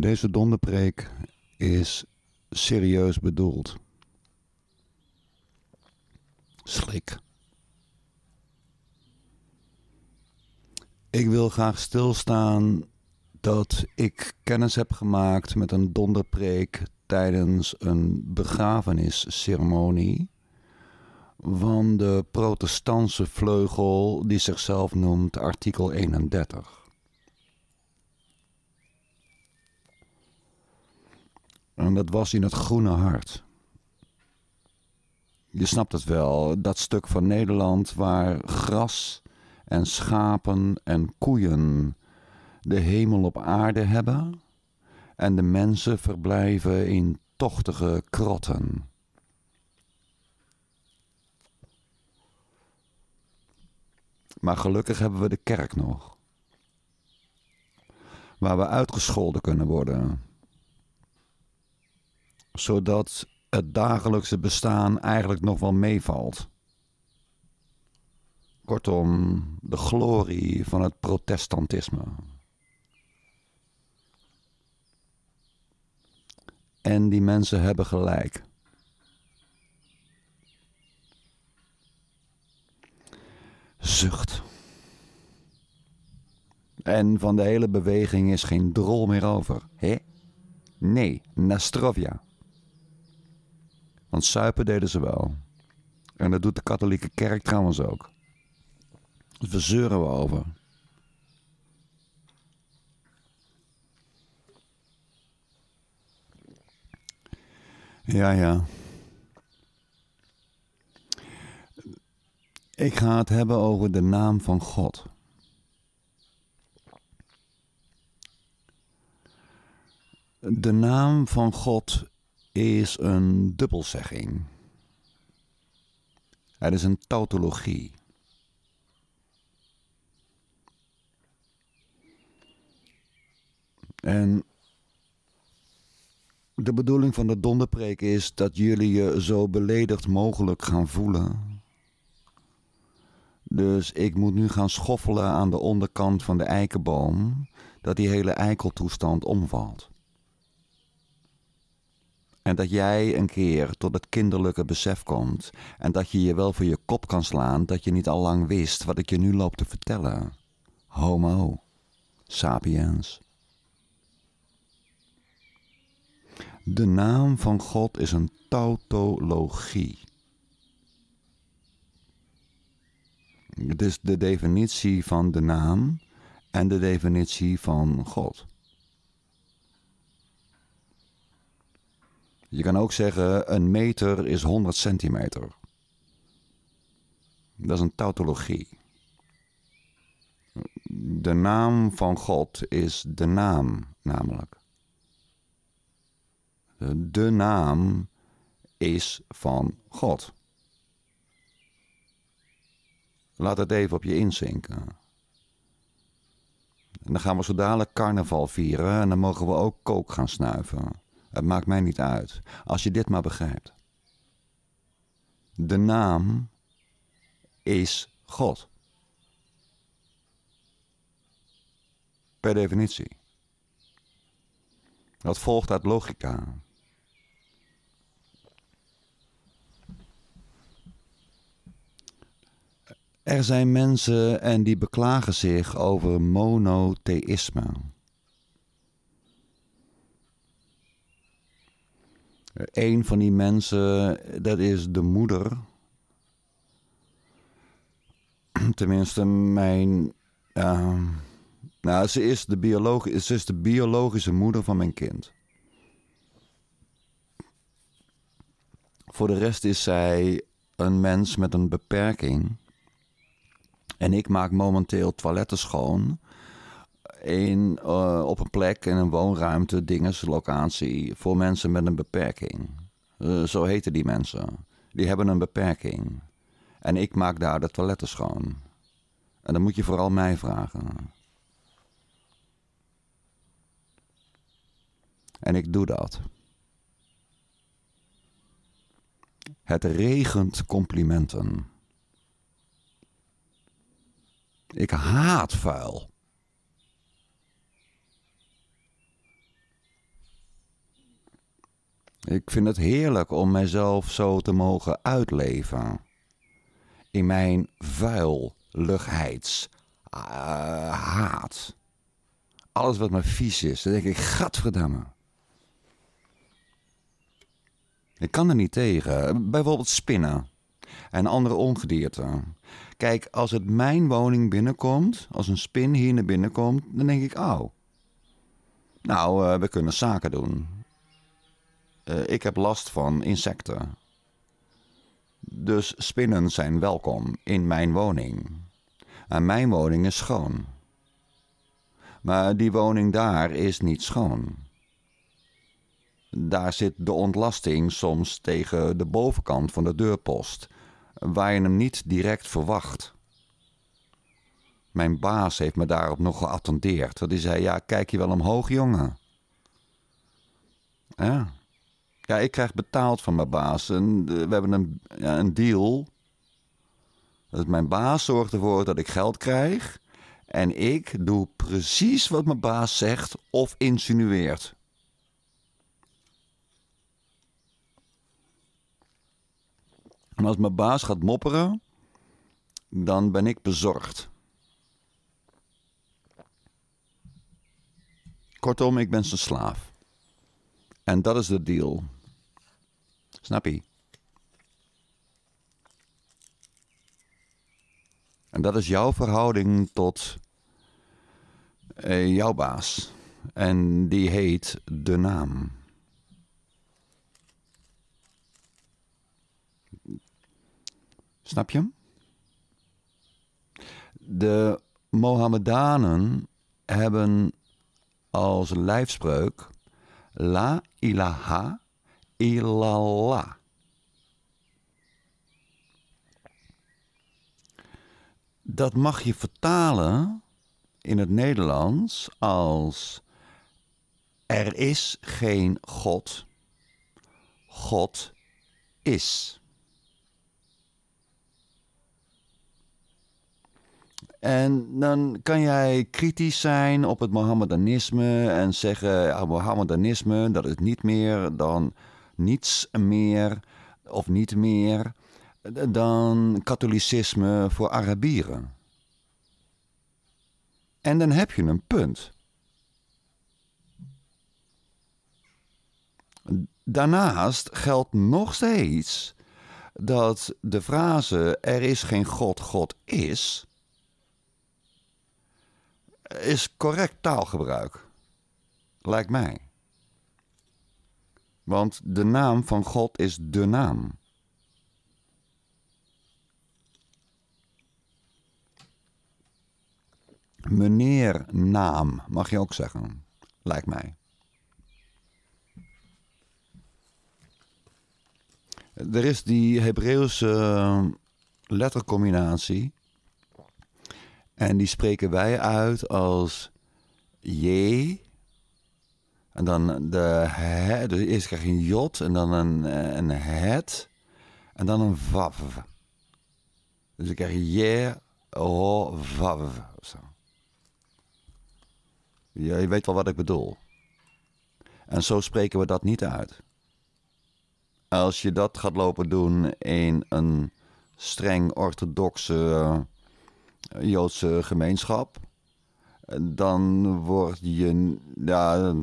Deze donderpreek is serieus bedoeld. Slik. Ik wil graag stilstaan dat ik kennis heb gemaakt met een donderpreek tijdens een begrafenisceremonie van de protestantse vleugel die zichzelf noemt artikel 31. En dat was in het groene hart. Je snapt het wel, dat stuk van Nederland waar gras en schapen en koeien de hemel op aarde hebben en de mensen verblijven in tochtige krotten. Maar gelukkig hebben we de kerk nog, waar we uitgescholden kunnen worden zodat het dagelijkse bestaan eigenlijk nog wel meevalt. Kortom, de glorie van het protestantisme. En die mensen hebben gelijk. Zucht. En van de hele beweging is geen drol meer over. Hé? Nee, Nastrovia. Want suipen deden ze wel. En dat doet de katholieke kerk trouwens ook. Dus we zeuren we over. Ja, ja. Ik ga het hebben over de naam van God. De naam van God is een dubbelzegging. Het is een tautologie. En de bedoeling van de donderpreek is dat jullie je zo beledigd mogelijk gaan voelen. Dus ik moet nu gaan schoffelen aan de onderkant van de eikenboom, dat die hele eikeltoestand omvalt. En dat jij een keer tot het kinderlijke besef komt. En dat je je wel voor je kop kan slaan dat je niet al lang wist wat ik je nu loop te vertellen. Homo. Sapiens. De naam van God is een tautologie. Het is de definitie van de naam en de definitie van God. Je kan ook zeggen een meter is 100 centimeter. Dat is een tautologie. De naam van God is de naam namelijk. De naam is van God. Laat het even op je inzinken. En dan gaan we zo dadelijk carnaval vieren en dan mogen we ook kook gaan snuiven. Het maakt mij niet uit. Als je dit maar begrijpt. De naam is God. Per definitie. Dat volgt uit logica. Er zijn mensen en die beklagen zich over monotheïsme. Een van die mensen, dat is de moeder. Tenminste, mijn. Ehm, nou, ze is, de ze is de biologische moeder van mijn kind. Voor de rest is zij een mens met een beperking. En ik maak momenteel toiletten schoon in, eh, op een plek in een woonruimte, dingenslocatie locatie voor mensen met een beperking. Eh, zo heten die mensen. Die hebben een beperking. En ik maak daar de toiletten schoon. En dan moet je vooral mij vragen. En ik doe dat. Het regent complimenten. Ik haat vuil. Ik vind het heerlijk om mezelf zo te mogen uitleven. In mijn vuil uh, eh, haat. Alles wat me vies is, dan denk ik, gadverdamme. Ik kan er niet tegen. Bijvoorbeeld spinnen en andere ongedierte. Kijk, als het mijn woning binnenkomt, als een spin hier naar binnen komt, dan denk ik, oh. Nou, eh, we kunnen zaken doen. Eh, ik heb last van insecten. Dus spinnen zijn welkom in mijn woning. En mijn woning is schoon. Maar die woning daar is niet schoon. Daar zit de ontlasting soms tegen de bovenkant van de deurpost, waar je hem niet direct verwacht. Mijn baas heeft me daarop nog geattendeerd. hij zei: Ja, kijk je wel omhoog, jongen. Ja, ja, ik krijg betaald van mijn baas. En eh, we hebben een, ja, een deal. Dat mijn baas zorgt ervoor dat ik geld krijg. En ik doe precies wat mijn baas zegt of insinueert. En als mijn baas gaat mopperen, dan ben ik bezorgd. Kortom, ik ben zijn slaaf. En dat is de deal. Snappie. En dat is jouw verhouding tot eh, jouw baas. En die heet de naam. Snap je hem? De Mohammedanen hebben als lijfspreuk La ilaha Ilala. Dat mag je vertalen in het Nederlands als er is geen God. God is. En dan kan jij kritisch zijn op het Mohammedanisme en zeggen: ja, Mohammedanisme, dat is niet meer dan niets meer of niet meer dan katholicisme voor Arabieren. En dan heb je een punt. Daarnaast geldt nog steeds dat de frase er is geen God, God is, is correct taalgebruik. Lijkt mij. Want de naam van God is de naam. Meneer naam, mag je ook zeggen, lijkt mij. Er is die Hebreeuwse lettercombinatie. En die spreken wij uit als je, en dan de he, dus eerst krijg je een jot en dan een, eh, een het en dan een vav. Dus dan krijg je je, ho, vav zo. je weet wel wat ik bedoel. En zo spreken we dat niet uit. Als je dat gaat lopen doen in een streng orthodoxe eh, Joodse gemeenschap, eh, dan word je. Ja,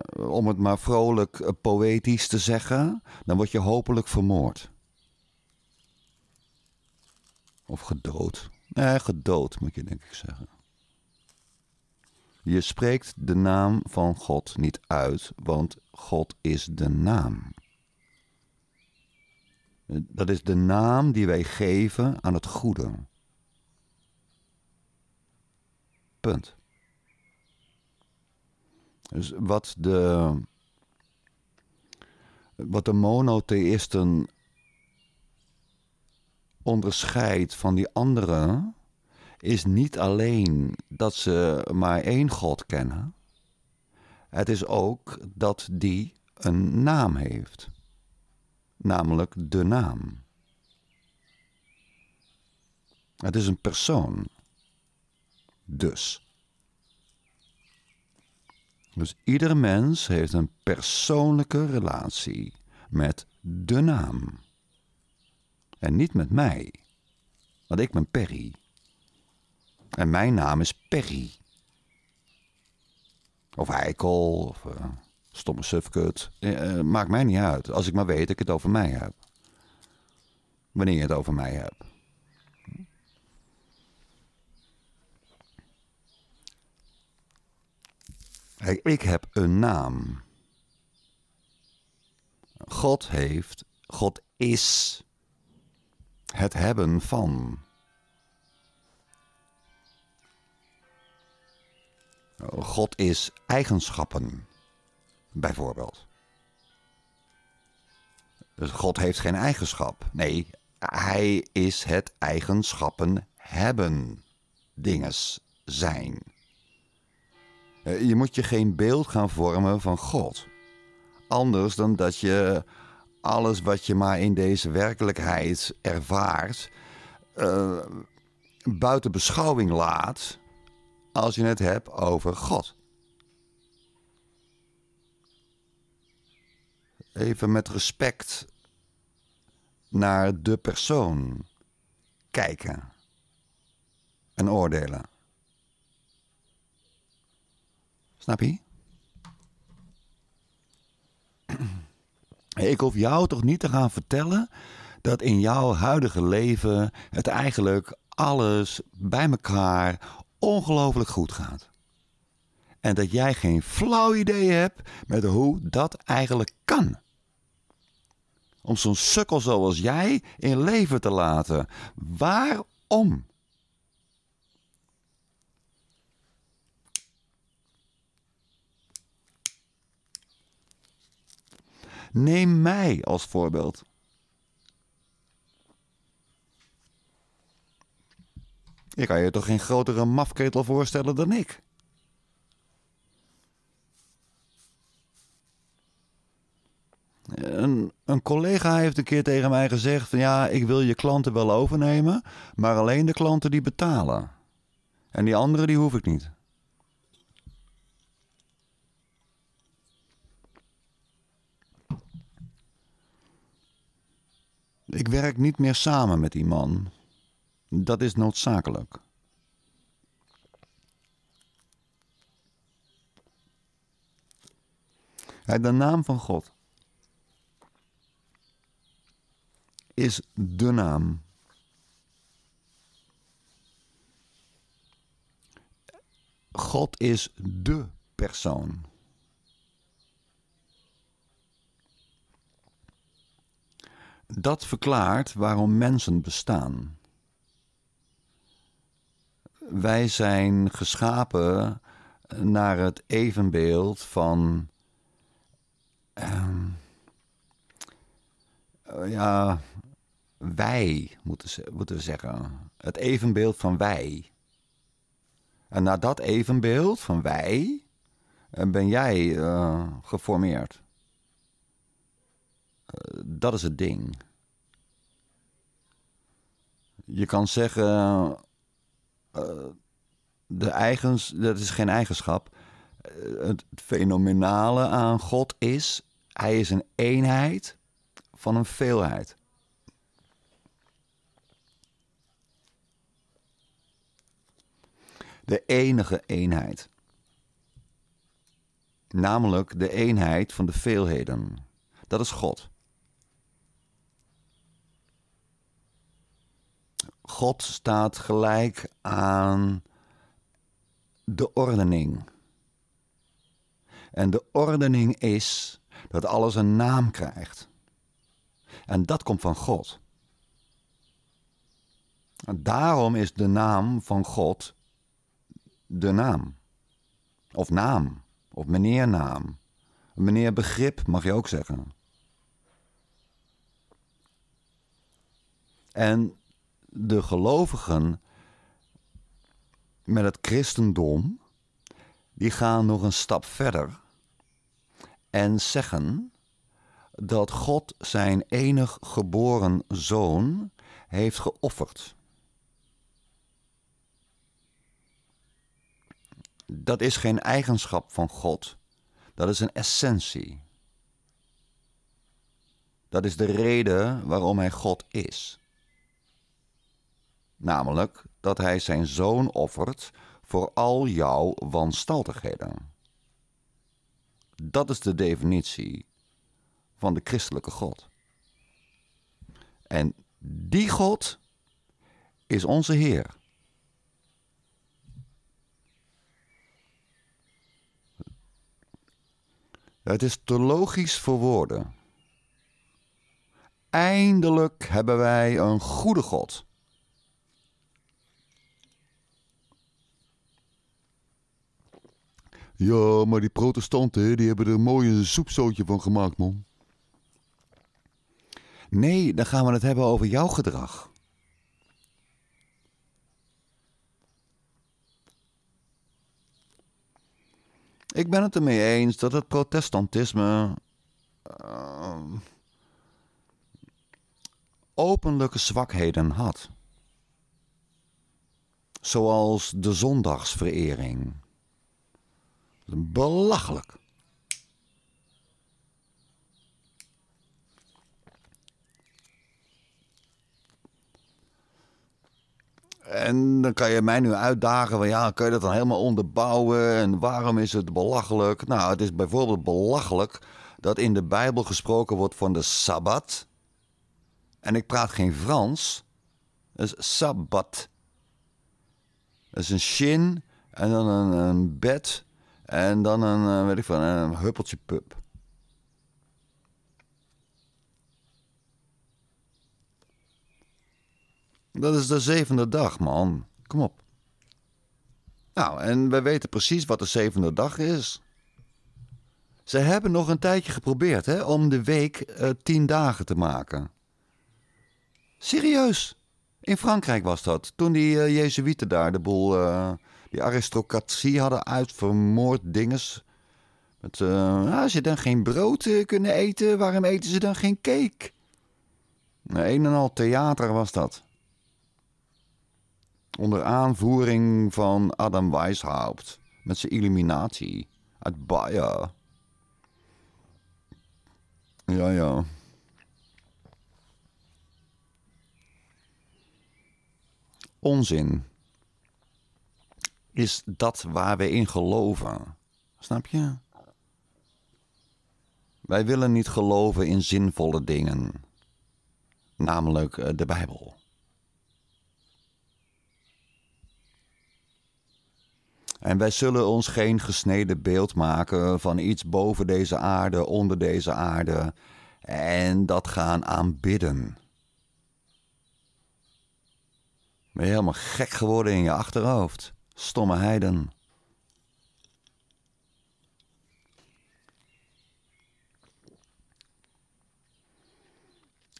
eh, om het maar vrolijk eh, poëtisch te zeggen, dan word je hopelijk vermoord. Of gedood. Nee, gedood moet je denk ik zeggen. Je spreekt de naam van God niet uit, want God is de naam. Eh, dat is de naam die wij geven aan het goede. Punt. Dus wat de, wat de monotheïsten onderscheidt van die anderen, is niet alleen dat ze maar één God kennen. Het is ook dat die een naam heeft, namelijk de naam. Het is een persoon. Dus. Dus ieder mens heeft een persoonlijke relatie met de naam. En niet met mij, want ik ben Perry. En mijn naam is Perry. Of heikel, of eh, stomme sufkut. Eh, eh, maakt mij niet uit, als ik maar weet dat ik het over mij heb. Wanneer je het over mij hebt. ik heb een naam. God heeft, God is het hebben van. Oh, God is eigenschappen, bijvoorbeeld. Dus God heeft geen eigenschap. Nee, hij is het eigenschappen hebben. Dinges zijn. Eh, je moet je geen beeld gaan vormen van God. Anders dan dat je alles wat je maar in deze werkelijkheid ervaart, eh, buiten beschouwing laat als je het hebt over God. Even met respect naar de persoon kijken en oordelen. Snap je? Ik hoef jou toch niet te gaan vertellen dat in jouw huidige leven het eigenlijk alles bij elkaar ongelooflijk goed gaat. En dat jij geen flauw idee hebt met hoe dat eigenlijk kan. Om zo'n sukkel zoals jij in leven te laten. Waarom? Neem mij als voorbeeld. Ik kan je toch geen grotere mafketel voorstellen dan ik? Een, een, collega heeft een keer tegen mij gezegd: van, Ja, ik wil je klanten wel overnemen, maar alleen de klanten die betalen. En die anderen die hoef ik niet. Ik werk niet meer samen met die man. Dat is noodzakelijk. de naam van God is de naam. God is de persoon. Dat verklaart waarom mensen bestaan. Wij zijn geschapen naar het evenbeeld van. Ehm, eh, ja, wij moeten, moeten we zeggen. Het evenbeeld van wij. En naar dat evenbeeld van wij eh, ben jij eh, geformeerd dat is het ding. Je kan zeggen, eh, de eigens, dat is geen eigenschap. Eh, het fenomenale aan God is, hij is een eenheid van een veelheid. De enige eenheid. Namelijk de eenheid van de veelheden. Dat is God. God staat gelijk aan de ordening. En de ordening is dat alles een naam krijgt. En dat komt van God. En daarom is de naam van God de naam. Of naam. Of meneernaam. Meneer begrip mag je ook zeggen. En de gelovigen met het christendom, die gaan nog een stap verder en zeggen dat God zijn enig geboren zoon heeft geofferd. Dat is geen eigenschap van God, dat is een essentie. Dat is de reden waarom hij God is namelijk dat hij zijn zoon offert voor al jouw wanstaltigheden. Dat is de definitie van de christelijke God. En die God is onze Heer. Het is te logisch voor woorden. Eindelijk hebben wij een goede God Ja, maar die protestanten die hebben er een mooi een van gemaakt, man. Nee, dan gaan we het hebben over jouw gedrag. Ik ben het ermee eens dat het protestantisme. Ehm, openlijke zwakheden had. Zoals de zondagsverering. Belachelijk. En dan kan je mij nu uitdagen van ja, kun je dat dan helemaal onderbouwen en waarom is het belachelijk? Nou, het is bijvoorbeeld belachelijk dat in de Bijbel gesproken wordt van de Sabbat. En ik praat geen Frans, dat is Sabbat. Dat is een shin en dan een, een bed en dan een, eh, weet ik veel, een huppeltje pup. Dat is de zevende dag, man. Kom op. Nou, en we weten precies wat de zevende dag is. Ze hebben nog een tijdje geprobeerd hè, om de week eh, tien dagen te maken. Serieus? In Frankrijk was dat, toen die uh, Jezuïeten daar de boel die aristocratie hadden uitvermoord dinges. Met, uh, als ze dan geen brood eh, kunnen eten, waarom eten ze dan geen cake? Nou, een en al theater was dat. Onder aanvoering van Adam Weishaupt. Met zijn illuminatie. Uit Bayer. Ja, ja. Onzin is dat waar we in geloven. Snap je? Wij willen niet geloven in zinvolle dingen, namelijk eh, de Bijbel. En wij zullen ons geen gesneden beeld maken van iets boven deze aarde, onder deze aarde, en dat gaan aanbidden. Ben je helemaal gek geworden in je achterhoofd? stomme heiden.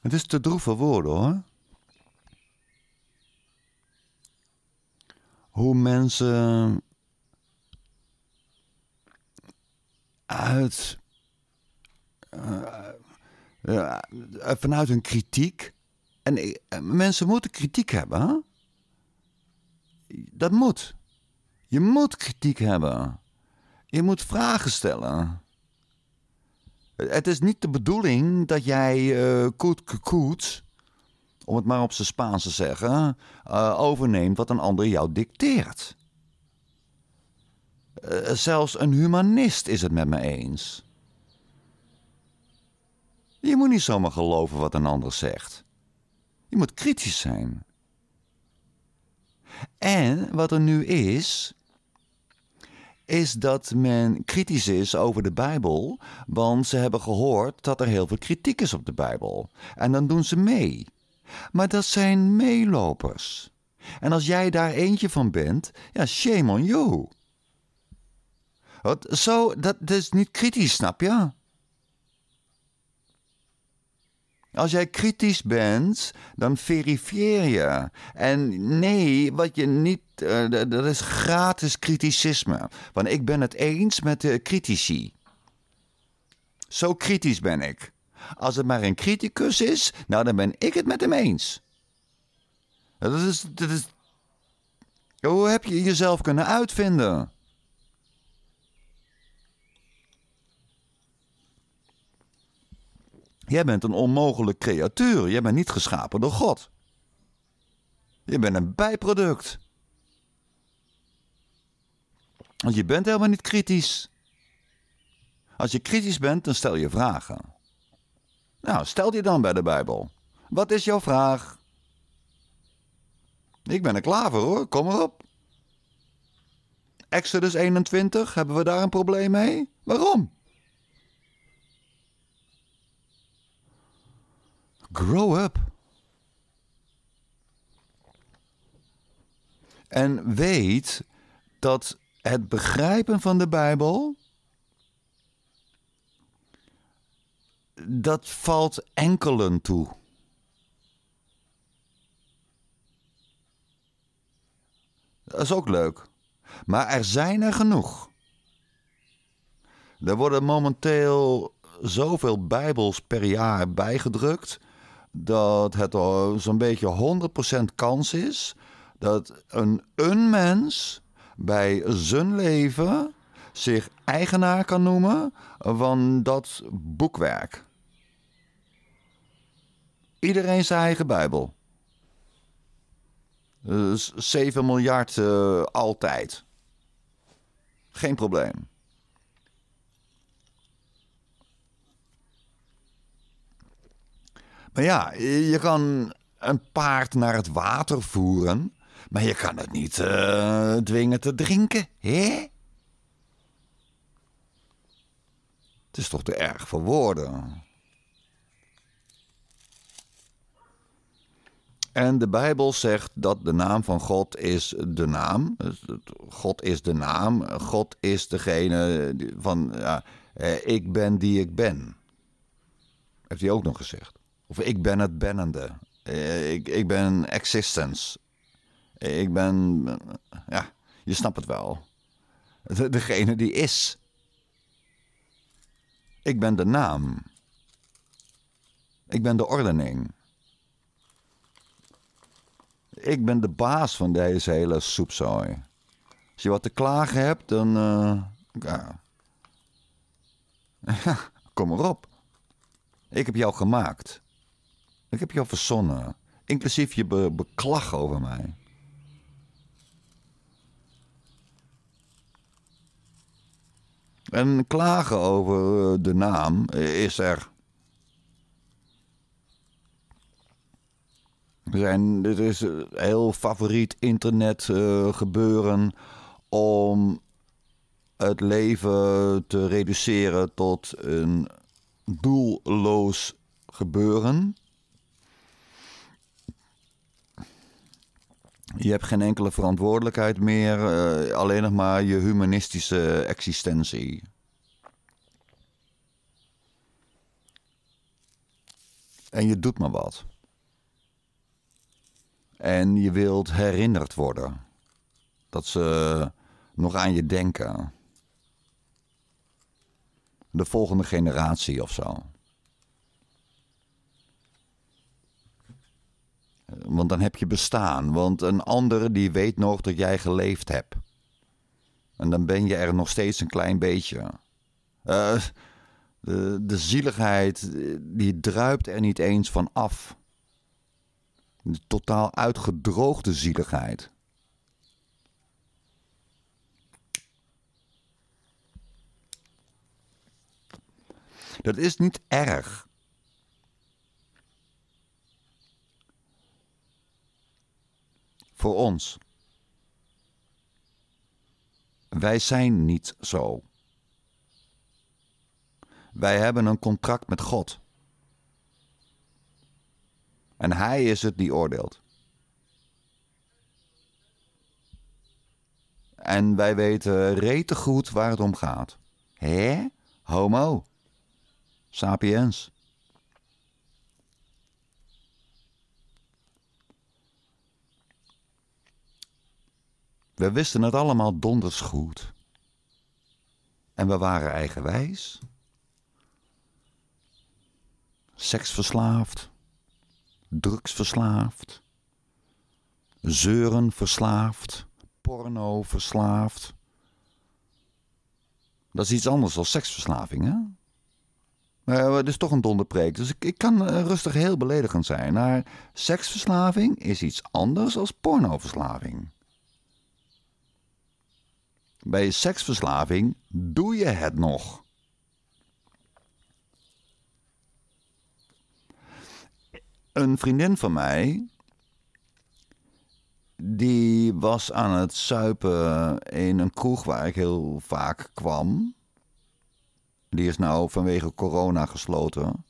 Het is te droeve woorden hoor. Hoe mensen uit. Uh, vanuit hun kritiek. En uh, mensen moeten kritiek hebben. Hè? Dat moet. Je moet kritiek hebben. Je moet vragen stellen. Het is niet de bedoeling dat jij uh, koet, koet om het maar op zijn Spaans te zeggen, eh, overneemt wat een ander jou dicteert. Eh, zelfs een humanist is het met me eens. Je moet niet zomaar geloven wat een ander zegt. Je moet kritisch zijn. En wat er nu is, is dat men kritisch is over de Bijbel, want ze hebben gehoord dat er heel veel kritiek is op de Bijbel. En dan doen ze mee. Maar dat zijn meelopers. En als jij daar eentje van bent, ja, shame on you. Wat, zo, dat, dat is niet kritisch, snap je? Als jij kritisch bent, dan verifieer je. En nee, wat je niet. Eh, dat is gratis kriticisme. Want ik ben het eens met de critici. Zo kritisch ben ik. Als het maar een criticus is, nou dan ben ik het met hem eens. Dat is. Dat is hoe heb je jezelf kunnen uitvinden? Jij bent een onmogelijk creatuur. Jij bent niet geschapen door God. Je bent een bijproduct. Want je bent helemaal niet kritisch. Als je kritisch bent, dan stel je vragen. Nou, stel die dan bij de Bijbel. Wat is jouw vraag? Ik ben er klaar voor hoor, kom erop. Exodus 21, hebben we daar een probleem mee? Waarom? Grow up. En weet dat het begrijpen van de Bijbel. dat valt enkelen toe. Dat is ook leuk. Maar er zijn er genoeg. Er worden momenteel zoveel Bijbels per jaar bijgedrukt dat het zo'n beetje 100% kans is dat een, een mens bij zijn leven zich eigenaar kan noemen van dat boekwerk. Iedereen zijn eigen Bijbel. Dus eh, 7 miljard eh, altijd. Geen probleem. ja, je kan een paard naar het water voeren, maar je kan het niet eh, dwingen te drinken, hè? Het is toch te erg voor woorden. En de Bijbel zegt dat de naam van God is de naam. God is de naam. God is degene van ja, eh, ik ben die ik ben. Heeft hij ook nog gezegd. Of ik ben het bennende. Eh, ik, ik ben existence. Ik ben. Eh, ja, je snapt het wel. De, degene die is. Ik ben de naam. Ik ben de ordening. Ik ben de baas van deze hele soepzooi. Als je wat te klagen hebt, dan. Uh, ja. op. Kom erop. Ik heb jou gemaakt. Ik heb je al verzonnen. Inclusief je be beklag over mij. En klagen over eh, de naam is er. Dit zijn, is een eh, heel favoriet internet eh, gebeuren om het leven te reduceren tot een doelloos gebeuren. Je hebt geen enkele verantwoordelijkheid meer, eh, alleen nog maar je humanistische existentie. En je doet maar wat. En je wilt herinnerd worden. Dat ze nog aan je denken. De volgende generatie of zo. Want dan heb je bestaan. Want een andere die weet nog dat jij geleefd hebt. En dan ben je er nog steeds een klein beetje. Eh, de, de zieligheid, die druipt er niet eens van af. De totaal uitgedroogde zieligheid. Dat is niet erg. voor ons. Wij zijn niet zo. Wij hebben een contract met God. En Hij is het die oordeelt. En wij weten rete goed waar het om gaat. Hé? Homo. Sapiens. We wisten het allemaal donders goed. En we waren eigenwijs. Seksverslaafd. Drugsverslaafd. Zeuren verslaafd. Porno verslaafd. Dat is iets anders dan seksverslaving, hè? Maar het is toch een donderpreek. Dus ik, ik kan eh, rustig heel beledigend zijn. Maar seksverslaving is iets anders dan pornoverslaving. Bij seksverslaving doe je het nog. Een vriendin van mij, die was aan het zuipen in een kroeg waar ik heel vaak kwam. Die is nou vanwege corona gesloten.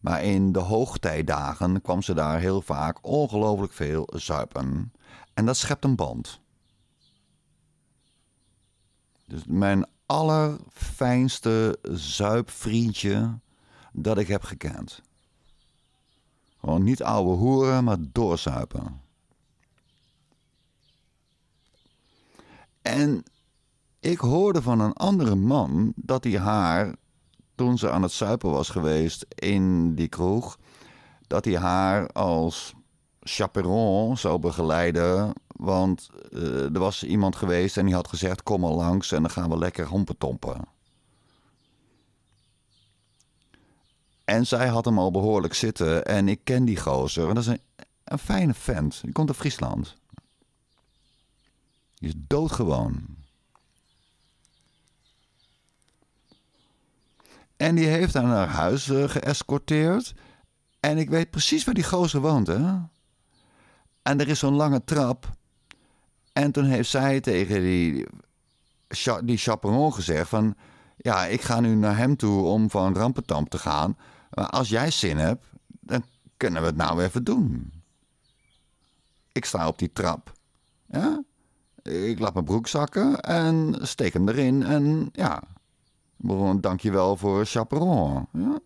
Maar in de hoogtijdagen kwam ze daar heel vaak ongelooflijk veel zuipen. En dat schept een band. Dus mijn allerfijnste zuipvriendje dat ik heb gekend. Gewoon niet ouwe hoeren, maar doorzuipen. En ik hoorde van een andere man dat hij haar, toen ze aan het zuipen was geweest in die kroeg, dat hij haar als chaperon zou begeleiden want eh, er was iemand geweest en die had gezegd: kom maar langs en dan gaan we lekker hompetompen. En zij had hem al behoorlijk zitten. En ik ken die gozer. En dat is een, een fijne vent. Die komt uit Friesland. Die is doodgewoon. En die heeft haar naar huis uh, geëscorteerd. En ik weet precies waar die gozer woont, hè? En er is zo'n lange trap. En toen heeft zij tegen die, die chaperon gezegd van... ja, ik ga nu naar hem toe om van rampentamp te gaan. Maar als jij zin hebt, dan kunnen we het nou even doen. Ik sta op die trap. Ja? Ik laat mijn broek zakken en steek hem erin en ja... Dankjewel voor chaperon. Ja?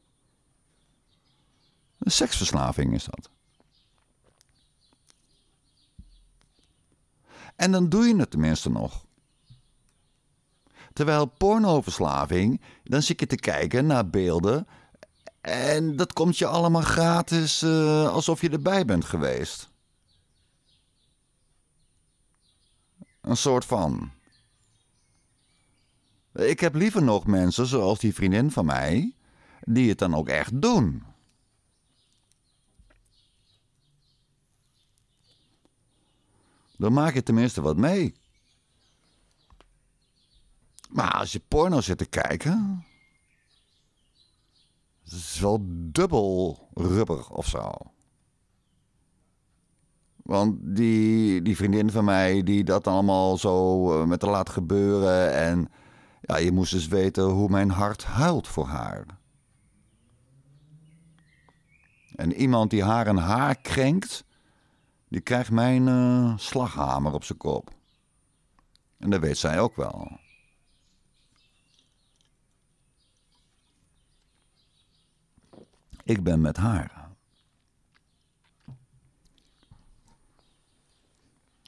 Een seksverslaving is dat. En dan doe je het tenminste nog. Terwijl pornoverslaving, dan zit je te kijken naar beelden. En dat komt je allemaal gratis eh, alsof je erbij bent geweest. Een soort van. Ik heb liever nog mensen zoals die vriendin van mij, die het dan ook echt doen. Dan maak je tenminste wat mee. Maar als je porno zit te kijken. Het is wel dubbel rubber of zo. Want die, die vriendin van mij, die dat allemaal zo eh, met haar laat gebeuren. En ja, je moest dus weten hoe mijn hart huilt voor haar. En iemand die haar een haar krenkt, die krijgt mijn uh, slaghamer op zijn kop. En dat weet zij ook wel. Ik ben met haar.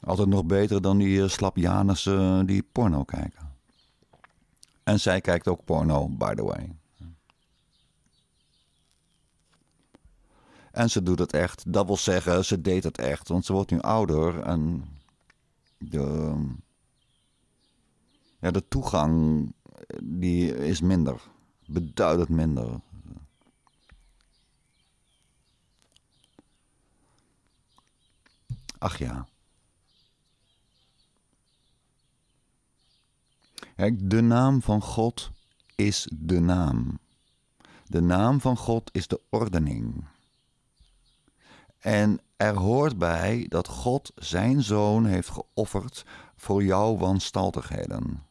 Altijd nog beter dan die eh, Slapjanissen eh, die porno kijken. En zij kijkt ook porno, by the way. En ze doet het echt. Dat wil zeggen, ze deed het echt. Want ze wordt nu ouder en de, ja, de toegang eh, die is minder. Beduidend minder. Ach ja. De naam van God is de naam. De naam van God is de ordening. En er hoort bij dat God zijn zoon heeft geofferd voor jouw wanstaltigheden.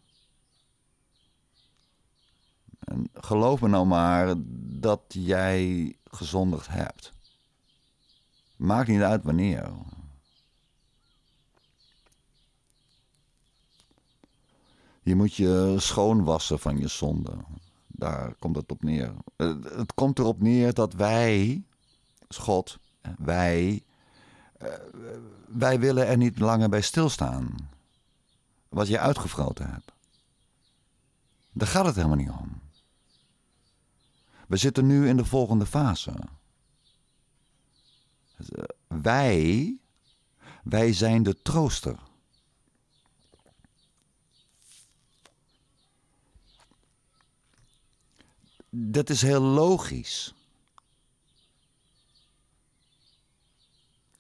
En geloof me nou maar dat jij gezondigd hebt. Maakt niet uit wanneer. Je moet je schoonwassen van je zonde. Daar komt het op neer. Eh, het komt erop neer dat wij, God, wij, eh, wij willen er niet langer bij stilstaan. Wat je uitgevroten hebt. Daar gaat het helemaal niet om. We zitten nu in de volgende fase. Dus, eh, wij, wij zijn de trooster. Dat is heel logisch.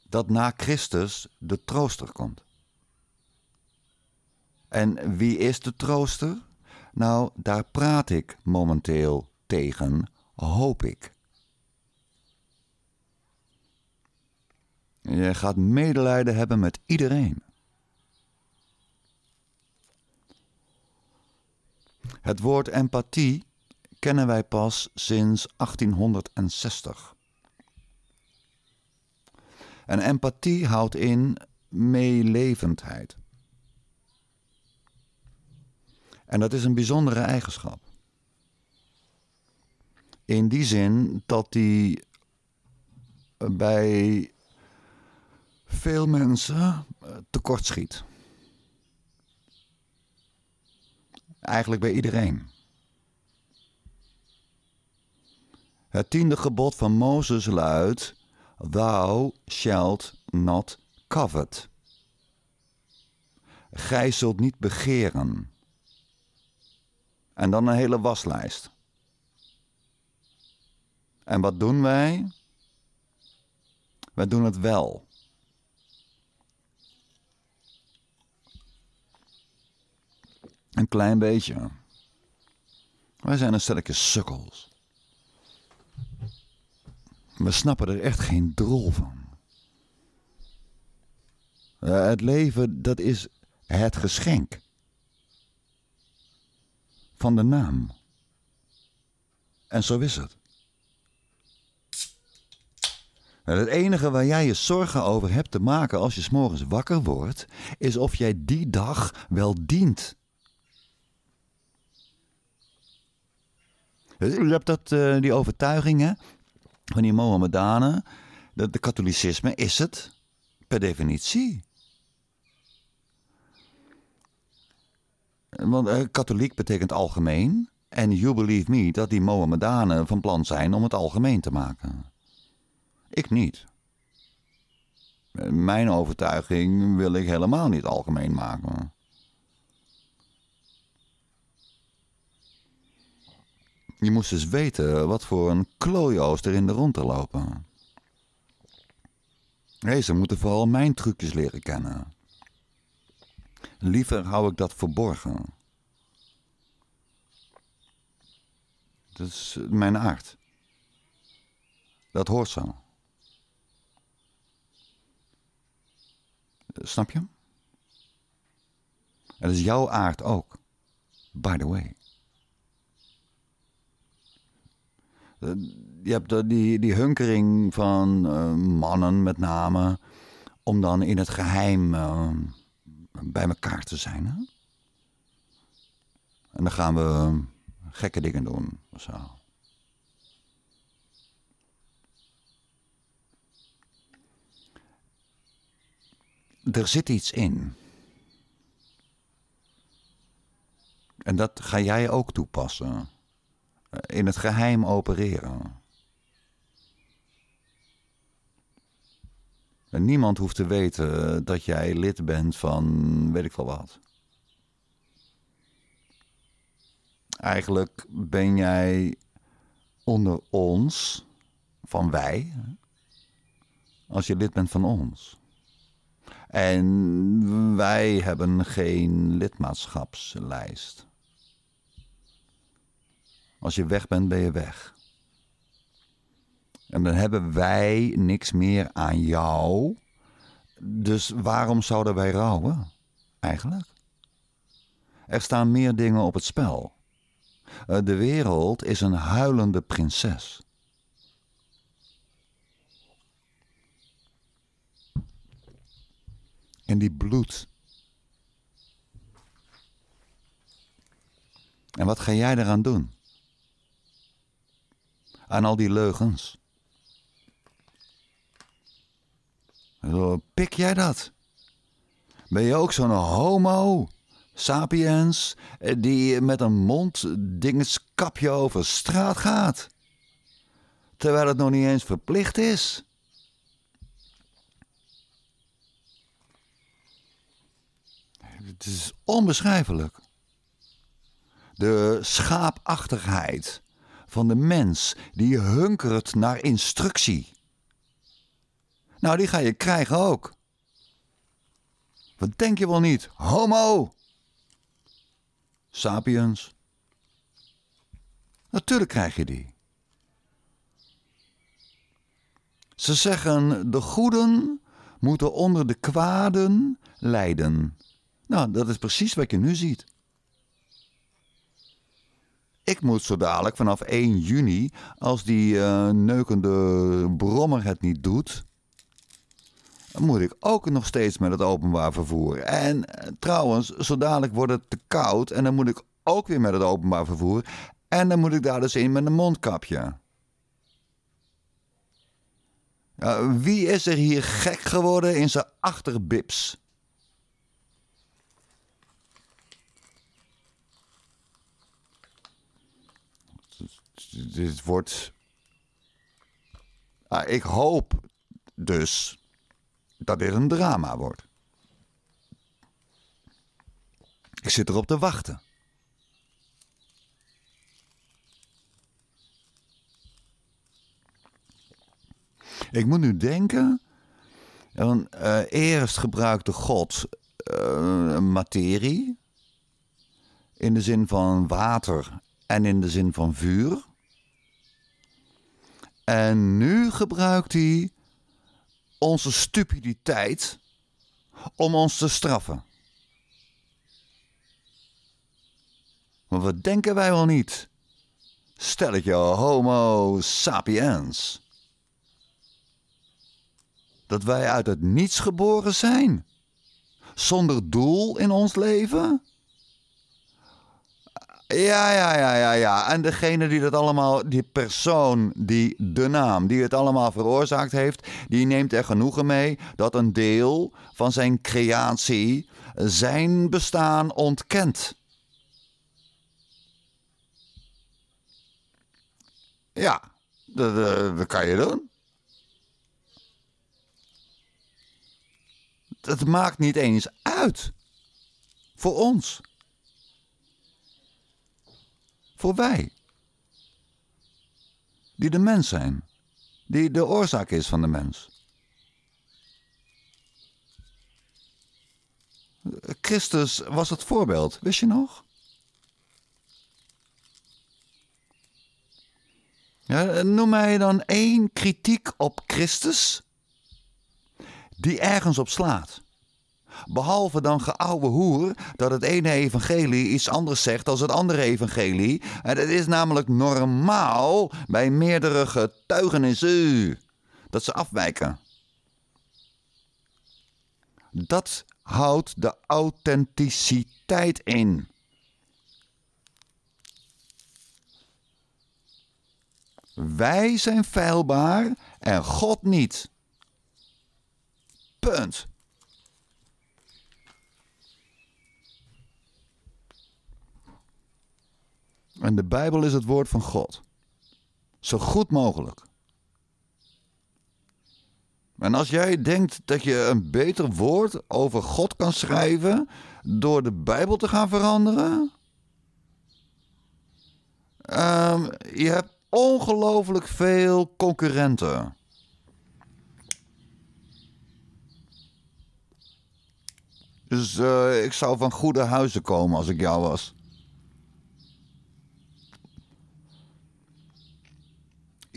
dat na Christus de trooster komt. En wie is de trooster? Nou, daar praat ik momenteel tegen, hoop ik. Je gaat medelijden hebben met iedereen. Het woord empathie kennen wij pas sinds 1860. En empathie houdt in meelevendheid. En dat is een bijzondere eigenschap. In die zin dat die eh, bij veel mensen eh, tekortschiet. Eigenlijk bij iedereen. Het tiende gebod van Mozes luidt: Thou shalt not covet. Gij zult niet begeren. En dan een hele waslijst. En wat doen wij? Wij doen het wel. Een klein beetje. Wij zijn een stelletje sukkels. We snappen er echt geen drol van. Eh, het leven, dat is het geschenk. Van de naam. En zo is het. Nou, het enige waar jij je zorgen over hebt te maken als je s morgens wakker wordt, is of jij die dag wel dient. Je hebt dat, eh, die overtuiging, hè? van die Mohammedanen, dat de katholicisme is het per definitie. Want eh, katholiek betekent algemeen. En you believe me dat die Mohammedanen van plan zijn om het algemeen te maken. Ik niet. Eh, mijn overtuiging wil ik helemaal niet algemeen maken. je moest dus weten wat voor een klojo's er in de rond te lopen. Nee, ze moeten vooral mijn trucjes leren kennen. Liever hou ik dat verborgen. Dat is mijn aard. Dat hoort zo. Snap je? Het is jouw aard ook. By the way. je hebt die, die hunkering van eh, mannen met name om dan in het geheim eh, bij elkaar te zijn. Hè? En dan gaan we eh, gekke dingen doen of zo. Er zit iets in. En dat ga jij ook toepassen in het geheim opereren. En niemand hoeft te weten dat jij lid bent van weet ik veel wat. Eigenlijk ben jij onder ons, van wij, als je lid bent van ons. En wij hebben geen lidmaatschapslijst. Als je weg bent, ben je weg. En dan hebben wij niks meer aan jou. Dus waarom zouden wij rouwen? Eigenlijk. Er staan meer dingen op het spel. Eh, de wereld is een huilende prinses. En die bloed. En wat ga jij eraan doen? aan al die leugens. Pik jij dat? Ben je ook zo'n homo? Sapiens, eh, die met een mond dingenskapje over straat gaat. Terwijl het nog niet eens verplicht is. Het is onbeschrijfelijk. De schaapachtigheid van de mens die hunkert naar instructie. Nou, die ga je krijgen ook. Wat denk je wel niet, homo? Sapiens. Natuurlijk krijg je die. Ze zeggen de goeden moeten onder de kwaden lijden. Nou, dat is precies wat je nu ziet. Ik moet zo dadelijk vanaf 1 juni, als die eh, neukende brommer het niet doet, moet ik ook nog steeds met het openbaar vervoer. En eh, trouwens, zo dadelijk wordt het te koud en dan moet ik ook weer met het openbaar vervoer. En dan moet ik daar dus in met een mondkapje. wie is er hier gek geworden in zijn achterbips? dit wordt. Ah, ik hoop dus dat dit een drama wordt. Ik zit erop te wachten. Ik moet nu denken eh, eerst gebruikte God eh, materie in de zin van water en in de zin van vuur. En nu gebruikt hij onze stupiditeit om ons te straffen. Maar wat denken wij wel niet? stel je, homo sapiens. Dat wij uit het niets geboren zijn? Zonder doel in ons leven? Ja, ja, ja, ja, ja. En degene die dat allemaal, die persoon, die de naam, die het allemaal veroorzaakt heeft, die neemt er genoegen mee dat een deel van zijn creatie zijn bestaan ontkent. Ja, dat, dat kan je doen. Het maakt niet eens uit voor ons. Voor wij. Die de mens zijn. Die de oorzaak is van de mens. Christus was het voorbeeld, wist je nog? Ja, noem mij dan één kritiek op Christus die ergens op slaat. Behalve dan geoude hoer dat het ene evangelie iets anders zegt dan het andere evangelie. En het is namelijk normaal bij meerdere getuigenissen dat ze afwijken. Dat houdt de authenticiteit in. Wij zijn feilbaar en God niet. Punt. En de Bijbel is het woord van God. Zo goed mogelijk. En als jij denkt dat je een beter woord over God kan schrijven door de Bijbel te gaan veranderen. Ehm, je hebt ongelooflijk veel concurrenten. Dus eh, ik zou van goede huizen komen als ik jou was.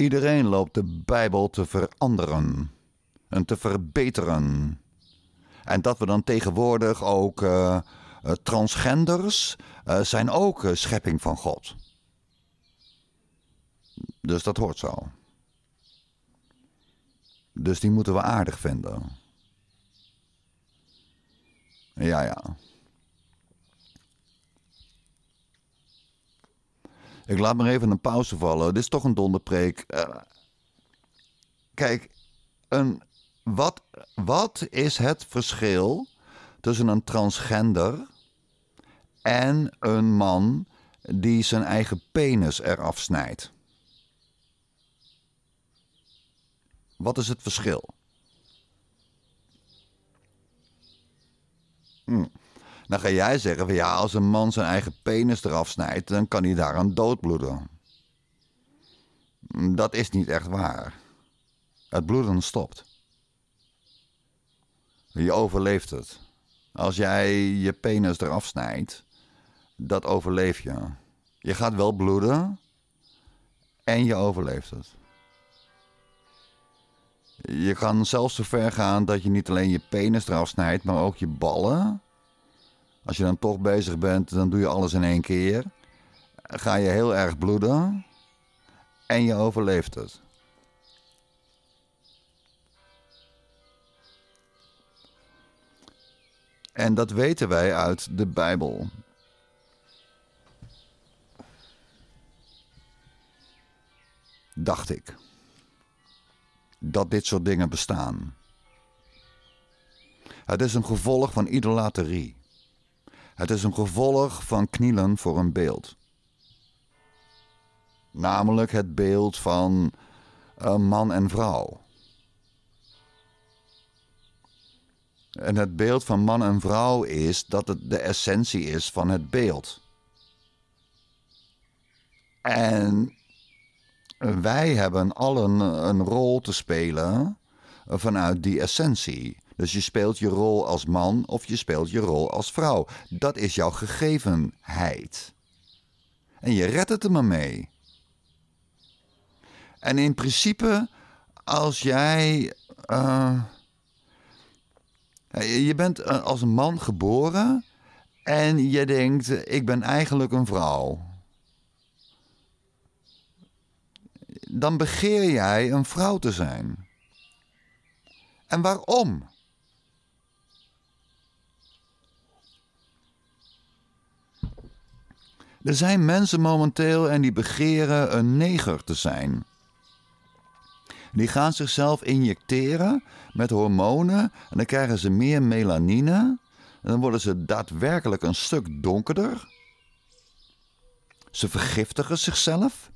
Iedereen loopt de Bijbel te veranderen en te verbeteren. En dat we dan tegenwoordig ook eh, eh, transgenders eh, zijn ook schepping van God. Dus dat hoort zo. Dus die moeten we aardig vinden. Ja, ja. Ik laat maar even een pauze vallen. Dit is toch een donderpreek. Eh, kijk, een, wat, wat is het verschil tussen een transgender en een man die zijn eigen penis eraf snijdt? Wat is het verschil? Hm. Dan ga jij zeggen van ja, als een man zijn eigen penis eraf snijdt, dan kan hij daaraan doodbloeden. Mm, dat is niet echt waar. Het bloeden stopt. Je overleeft het. Als jij je penis eraf snijdt, dat overleef je. Je gaat wel bloeden en je overleeft het. Je kan zelfs zo ver gaan dat je niet alleen je penis eraf snijdt, maar ook je ballen als je dan toch bezig bent, dan doe je alles in één keer. Ga je heel erg bloeden. En je overleeft het. En dat weten wij uit de Bijbel. Dacht ik. Dat dit soort dingen bestaan. Het is een gevolg van idolaterie. Het is een gevolg van knielen voor een beeld. Namelijk het beeld van een man en vrouw. En het beeld van man en vrouw is dat het de essentie is van het beeld. En wij hebben allen een rol te spelen vanuit die essentie. Dus je speelt je rol als man of je speelt je rol als vrouw. Dat is jouw gegevenheid. En je redt het er maar mee. En in principe, als jij. Eh, eh, je bent eh, als een man geboren en je denkt: ik ben eigenlijk een vrouw. Dan begeer jij een vrouw te zijn. En waarom? Er zijn mensen momenteel en die begeren een neger te zijn. Die gaan zichzelf injecteren met hormonen en dan krijgen ze meer melanine. En dan worden ze daadwerkelijk een stuk donkerder. Ze vergiftigen zichzelf.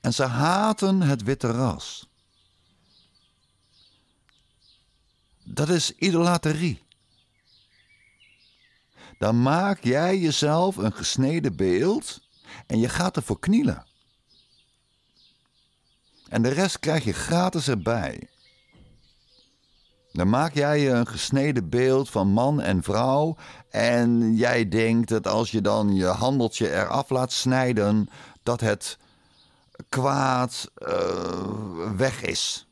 En ze haten het witte ras. Dat is idolaterie. Dan maak jij jezelf een gesneden beeld en je gaat ervoor knielen. En de rest krijg je gratis erbij. Dan maak jij je een gesneden beeld van man en vrouw. En jij denkt dat als je dan je handeltje eraf laat snijden, dat het kwaad eh, weg is.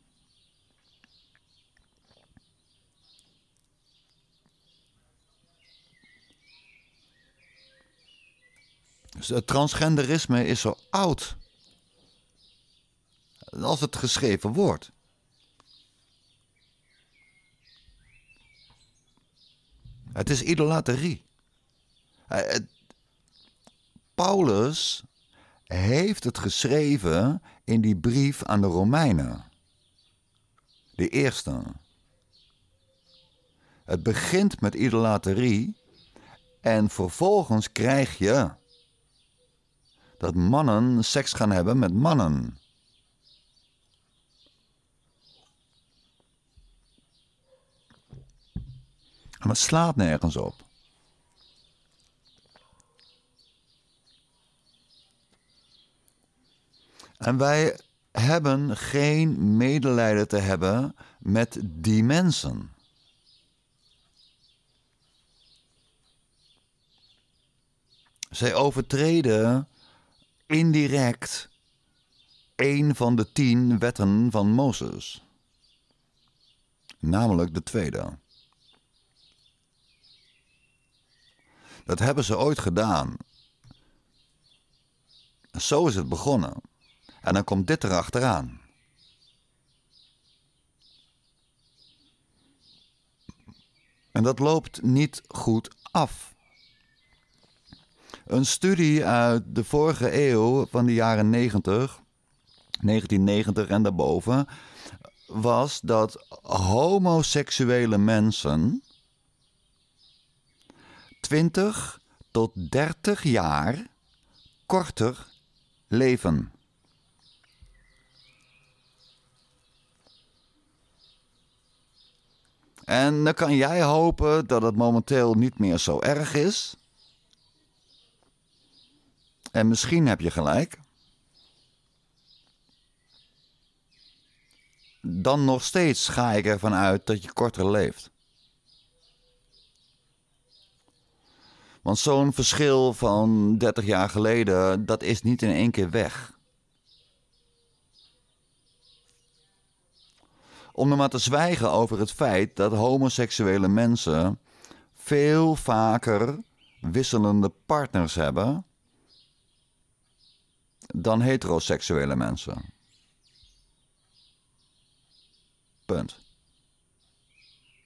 Dus het transgenderisme is zo oud als het geschreven woord. Het is idolaterie. Eh, Paulus heeft het geschreven in die brief aan de Romeinen. De eerste. Het begint met idolaterie en vervolgens krijg je dat mannen seks gaan hebben met mannen. Maar het slaat nergens op. En wij hebben geen medelijden te hebben met die mensen. Zij overtreden indirect een van de tien wetten van Mozes, namelijk de tweede. Dat hebben ze ooit gedaan. Zo is het begonnen. En dan komt dit erachteraan. En dat loopt niet goed af. Een studie uit de vorige eeuw van de jaren 90, 1990 en daarboven, was dat homoseksuele mensen 20 tot 30 jaar korter leven. En dan kan jij hopen dat het momenteel niet meer zo erg is. En misschien heb je gelijk. Dan nog steeds ga ik ervan uit dat je korter leeft. Want zo'n verschil van 30 jaar geleden, dat is niet in één keer weg. Om er maar te zwijgen over het feit dat homoseksuele mensen veel vaker wisselende partners hebben dan heteroseksuele mensen. Punt.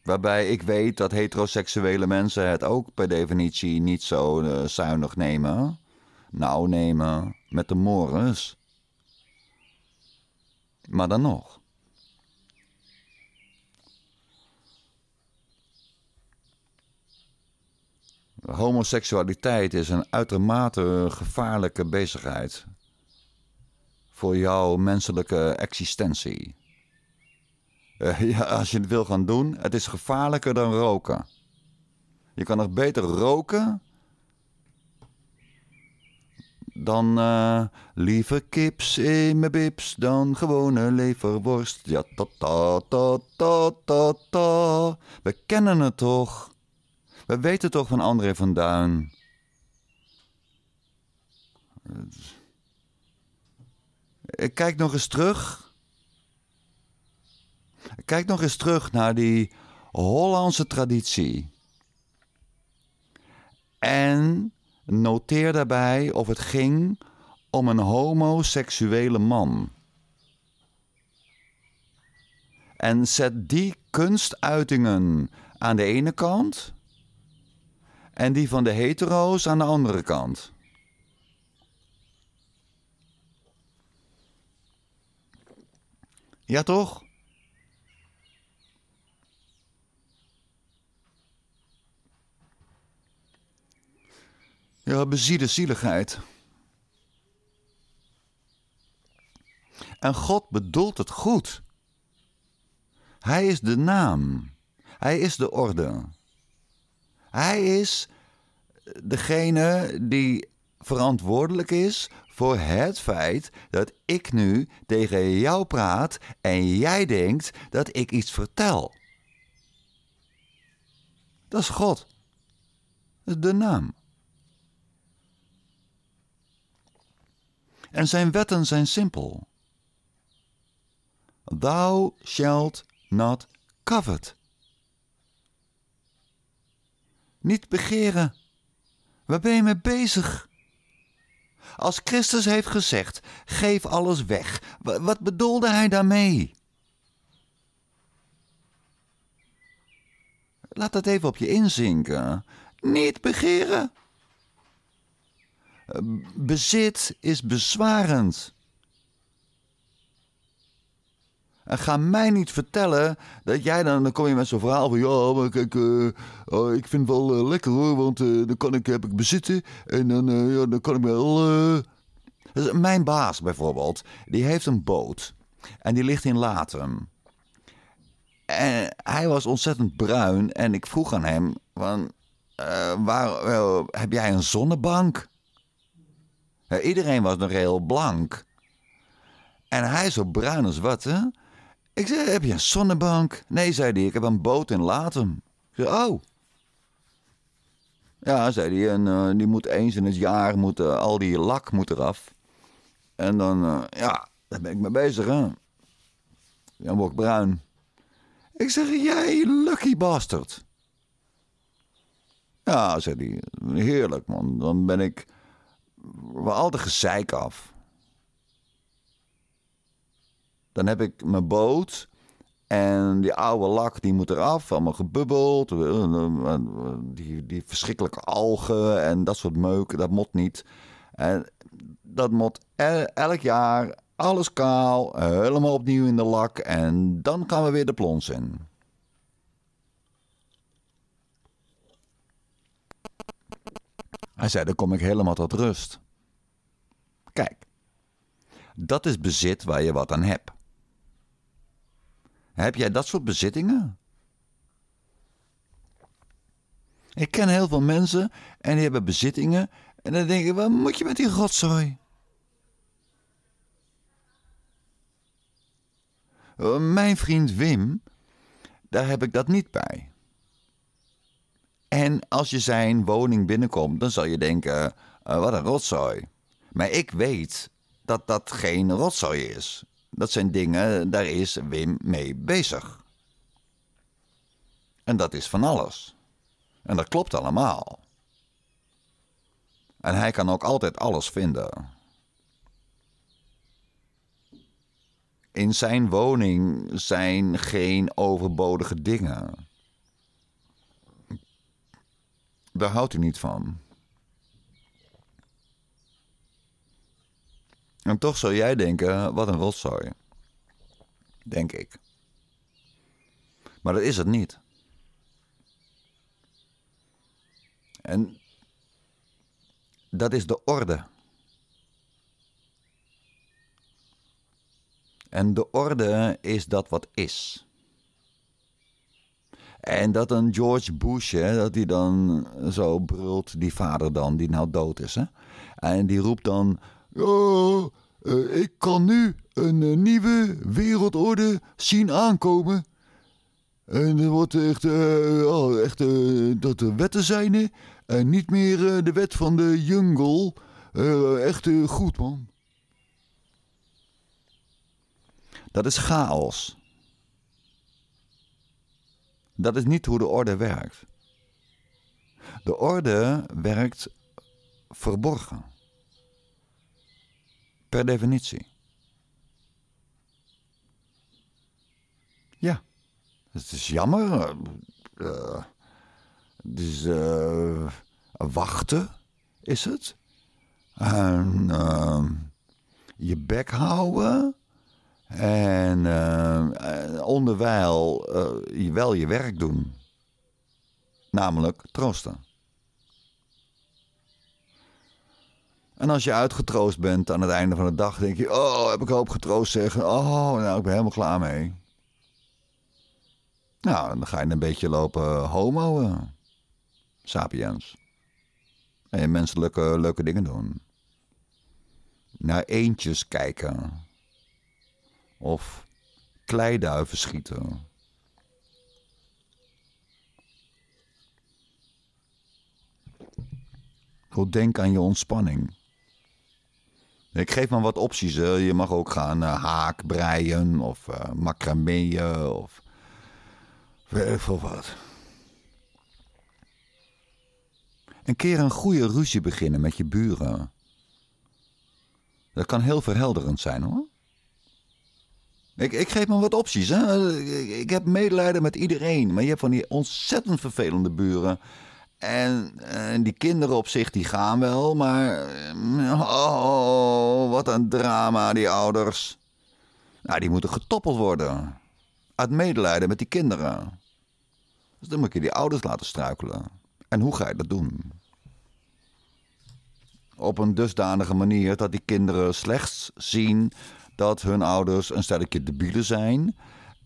Waarbij ik weet dat heteroseksuele mensen het ook per definitie niet zo eh, zuinig nemen. nauw nemen met de mores. Maar dan nog. Homoseksualiteit is een uitermate gevaarlijke bezigheid voor jouw menselijke existentie. Eh, ja, als je het wil gaan doen, het is gevaarlijker dan roken. Je kan nog beter roken dan uh, eh, liever kips in mijn bips dan gewone leverworst. Ja, ta ta ta ta ta ta. We kennen het toch? We weten toch van André van Duin? Eh, kijk nog eens terug. kijk nog eens terug naar die Hollandse traditie. En noteer daarbij of het ging om een homoseksuele man. En zet die kunstuitingen aan de ene kant en die van de hetero's aan de andere kant. Ja, toch? Ja, bezie de zieligheid. En God bedoelt het goed. Hij is de naam. Hij is de orde. Hij is degene die verantwoordelijk is voor het feit dat ik nu tegen jou praat en jij denkt dat ik iets vertel. Dat is God. Dat is de naam. En zijn wetten zijn simpel. Thou shalt not covet. Niet begeren. Waar ben je mee bezig? Als Christus heeft gezegd: geef alles weg, wat bedoelde hij daarmee? Laat dat even op je inzinken. Niet begeren. Bezit is bezwarend. En ga mij niet vertellen dat jij dan, dan kom je met zo'n verhaal van ja, maar kijk, eh, oh, ik vind het wel eh, lekker hoor, want eh, dan kan ik, heb ik bezitten en dan, ja, dan kan ik wel. Dus mijn baas bijvoorbeeld, die heeft een boot en die ligt in Latem. En hij was ontzettend bruin en ik vroeg aan hem: van, waar, heb jij een zonnebank? iedereen was nog heel blank. En hij zo bruin als wat, hè? Ik zei, heb je een zonnebank? Nee, zei hij, ik heb een boot in Latem. Ik zei, oh. Ja, zei hij, en eh, die moet eens in het jaar, moeten, eh, al die lak moet eraf. En dan, eh, ja, daar ben ik mee bezig, hè. Dan word ik bruin. Ik zeg, jij lucky bastard. Ja, zei hij, heerlijk, man. Dan ben ik, we al de gezeik af. Dan heb ik mijn boot. En die oude lak die moet eraf, allemaal gebubbeld. Eh, eh, eh, die, die verschrikkelijke algen en dat soort meuk, dat mot niet. En dat mot elk jaar, alles kaal, helemaal opnieuw in de lak. En dan gaan we weer de plons in. Hij zei, dan kom ik helemaal tot rust. Kijk, dat is bezit waar je wat aan hebt. Heb jij dat soort bezittingen? Ik ken heel veel mensen en die hebben bezittingen. En dan denk ik, wat moet je met die rotzooi? Oh, mijn vriend Wim, daar heb ik dat niet bij. En als je zijn woning binnenkomt, dan zal je denken, eh, wat een rotzooi. Maar ik weet dat dat geen rotzooi is. Dat zijn dingen, daar is Wim mee bezig. En dat is van alles. En dat klopt allemaal. En hij kan ook altijd alles vinden. In zijn woning zijn geen overbodige dingen. Daar houdt u niet van. En toch zou jij denken, wat een rotzooi. Denk ik. Maar dat is het niet. En dat is de orde. En de orde is dat wat is. En dat een George Bush, hè, dat die dan zo brult, die vader dan, die nou dood is. Hè? En die roept dan Oh, ik kan nu een eh, nieuwe wereldorde zien aankomen. En er wordt echt, eh, oh, echt dat er wetten zijn. En niet meer de wet van de jungle. echt goed, man. Dat is chaos. Dat is niet hoe de orde werkt. De orde werkt verborgen per definitie. Ja, het is jammer. Uh, dus wachten is het. En ehm, je bek houden. En onderwijl wel je werk doen. Namelijk troosten. En als je uitgetroost bent aan het einde van de dag, denk je: Oh, heb ik hoop getroost zeggen. Oh, nou, ik ben helemaal klaar mee. Nou, dan ga je een beetje lopen homo, sapiens. En je menselijke leuke dingen doen. Naar eentjes kijken. Of kleiduiven schieten. Goed, denk aan je ontspanning. Ik geef maar wat opties. Hè. Je mag ook gaan uh, haak breien of uh, of weet veel wat. Een keer een goede ruzie beginnen met je buren. Dat kan heel verhelderend zijn hoor. Ik, ik geef me wat opties. Hè. ik heb medelijden met iedereen. Maar je hebt van die ontzettend vervelende buren en, eh, die kinderen op zich, die gaan wel, maar... Eh, oh, wat een drama, die ouders. Nou, die moeten getoppeld worden. Uit medelijden met die kinderen. Dus dan moet je die ouders laten struikelen. En hoe ga je dat doen? Op een dusdanige manier dat die kinderen slechts zien dat hun ouders een stelletje debielen zijn.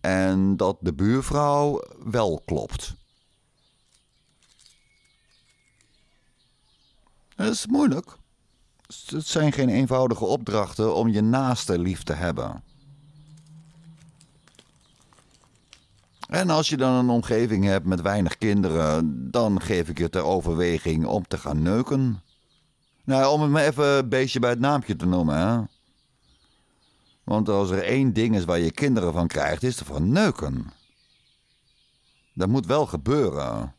En dat de buurvrouw wel klopt. Dat is moeilijk. Het zijn geen eenvoudige opdrachten om je naaste lief te hebben. En als je dan een omgeving hebt met weinig kinderen, dan geef ik je ter overweging om te gaan neuken. Nou, om het maar even een beetje bij het naampje te noemen, hè. Want als er één ding is waar je kinderen van krijgt, is er van neuken. Dat moet wel gebeuren.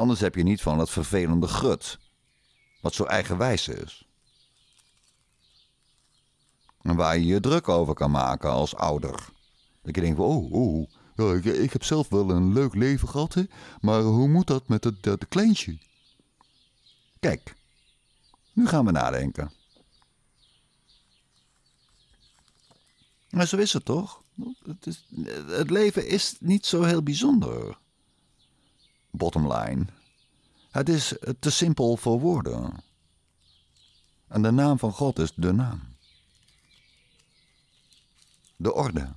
Anders heb je niet van dat vervelende grut, wat zo eigenwijs is. En waar je je druk over kan maken als ouder. Dat je denkt, oh, oh ik, ik, heb zelf wel een leuk leven gehad, hè? maar hoe moet dat met het kleintje? Kijk, nu gaan we nadenken. Maar zo is het toch? Het, is, het leven is niet zo heel bijzonder bottom line. Het is te simpel voor woorden. En de naam van God is de naam. De orde.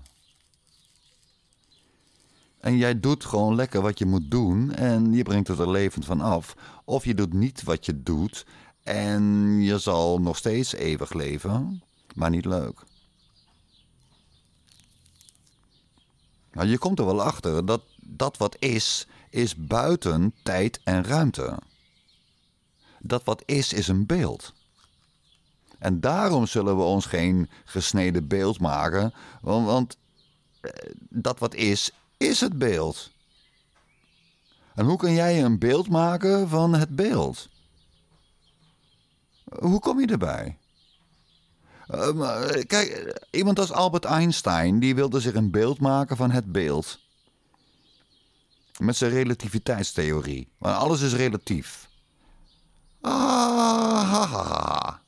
En jij doet gewoon lekker wat je moet doen en je brengt het er levend van af. Of je doet niet wat je doet en je zal nog steeds eeuwig leven, maar niet leuk. Nou, je komt er wel achter dat dat wat is, is buiten tijd en ruimte. Dat wat is, is een beeld. En daarom zullen we ons geen gesneden beeld maken, want, want eh, dat wat is, is het beeld. En hoe kun jij een beeld maken van het beeld? Hoe kom je erbij? Eh, eh, kijk, iemand als Albert Einstein, die wilde zich een beeld maken van het beeld. Met zijn relativiteitstheorie. Want alles is relatief. Ah, ha, ha, ha.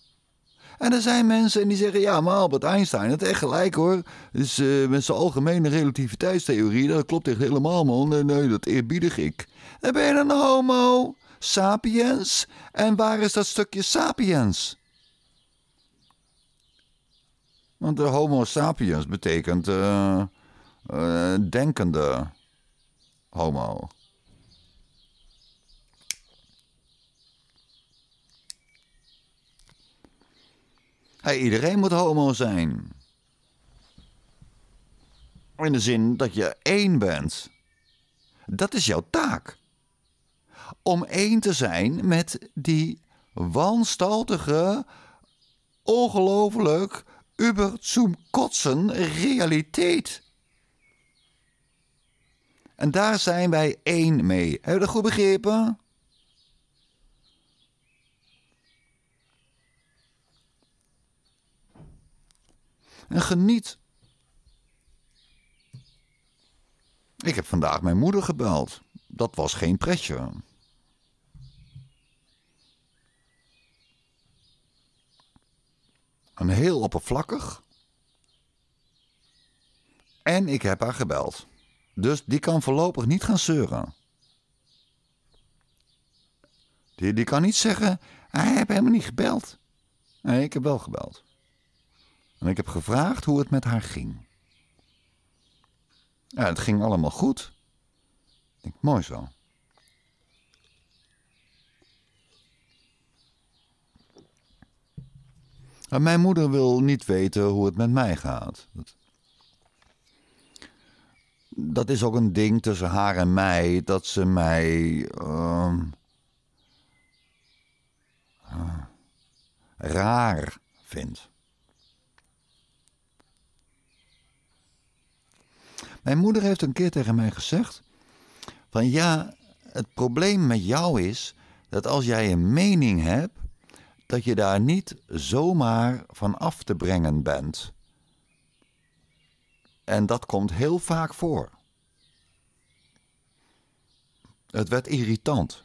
En er zijn mensen die zeggen: ja, maar Albert Einstein is echt gelijk hoor. Dus uh, met zijn algemene relativiteitstheorie, dat klopt echt helemaal, man. Nee, nee, dat eerbiedig ik. Dan ben je dan een homo? Sapiens? En waar is dat stukje sapiens? Want de homo sapiens betekent eh, eh, denkende homo. Hey, iedereen moet homo zijn. In de zin dat je één bent. Dat is jouw taak. Om één te zijn met die wanstaltige, ongelooflijk uber kotsen realiteit en daar zijn wij één mee. Heb je dat goed begrepen? En geniet. Ik heb vandaag mijn moeder gebeld. Dat was geen pretje. Een heel oppervlakkig. En ik heb haar gebeld. Dus die kan voorlopig niet gaan zeuren. Die, die kan niet zeggen, hij heeft helemaal niet gebeld. Nee, ik heb wel gebeld. En ik heb gevraagd hoe het met haar ging. Ja, het ging allemaal goed. denk, mooi zo. Maar mijn moeder wil niet weten hoe het met mij gaat dat is ook een ding tussen haar en mij, dat ze mij. Ehm, eh, raar vindt. Mijn moeder heeft een keer tegen mij gezegd: van ja, het probleem met jou is dat als jij een mening hebt, dat je daar niet zomaar van af te brengen bent. En dat komt heel vaak voor. Het werd irritant.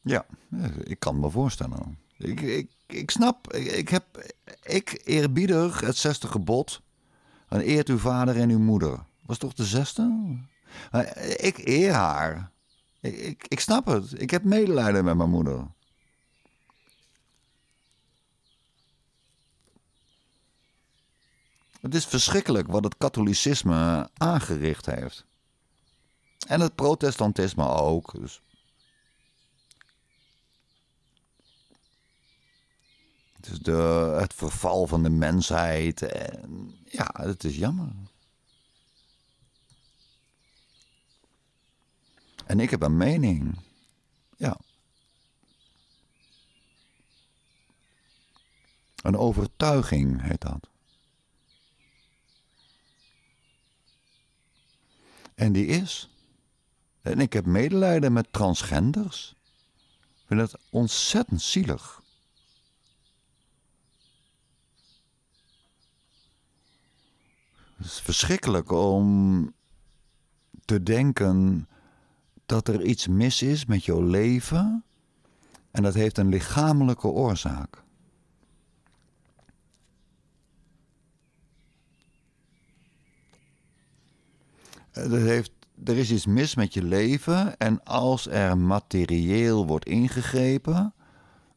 Ja, ik kan me voorstellen. Ik, ik, ik snap, ik, heb, ik eerbiedig het zesde gebod. En eert uw vader en uw moeder. Was toch de zesde? Ik eer haar. ik, ik snap het. Ik heb medelijden met mijn moeder. Het is verschrikkelijk wat het katholicisme aangericht heeft. En het protestantisme ook. Dus. Het is de, het verval van de mensheid. En, ja, het is jammer. En ik heb een mening. Ja. Een overtuiging heet dat. En die is. En ik heb medelijden met transgenders. Ik vind dat ontzettend zielig. Het is verschrikkelijk om te denken dat er iets mis is met jouw leven en dat heeft een lichamelijke oorzaak. Eh, er, heeft, er is iets mis met je leven. En als er materieel wordt ingegrepen,